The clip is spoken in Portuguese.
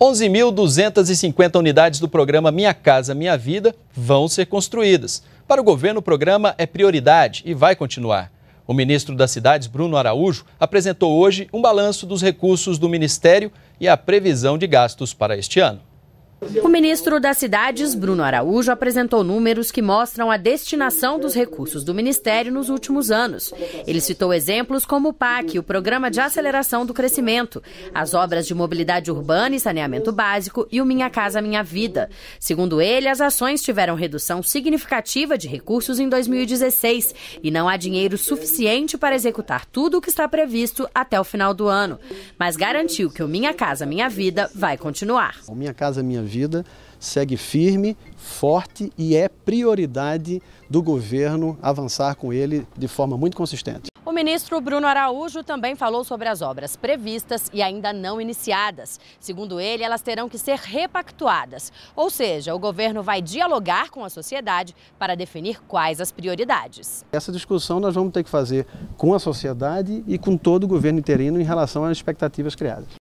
11.250 unidades do programa Minha Casa Minha Vida vão ser construídas. Para o governo, o programa é prioridade e vai continuar. O ministro das Cidades, Bruno Araújo, apresentou hoje um balanço dos recursos do Ministério e a previsão de gastos para este ano. O ministro das Cidades, Bruno Araújo, apresentou números que mostram a destinação dos recursos do Ministério nos últimos anos. Ele citou exemplos como o PAC, o Programa de Aceleração do Crescimento, as obras de mobilidade urbana e saneamento básico e o Minha Casa Minha Vida. Segundo ele, as ações tiveram redução significativa de recursos em 2016 e não há dinheiro suficiente para executar tudo o que está previsto até o final do ano. Mas garantiu que o Minha Casa Minha Vida vai continuar. O Minha Casa Minha Vida vida segue firme, forte e é prioridade do governo avançar com ele de forma muito consistente. O ministro Bruno Araújo também falou sobre as obras previstas e ainda não iniciadas. Segundo ele, elas terão que ser repactuadas, ou seja, o governo vai dialogar com a sociedade para definir quais as prioridades. Essa discussão nós vamos ter que fazer com a sociedade e com todo o governo interino em relação às expectativas criadas.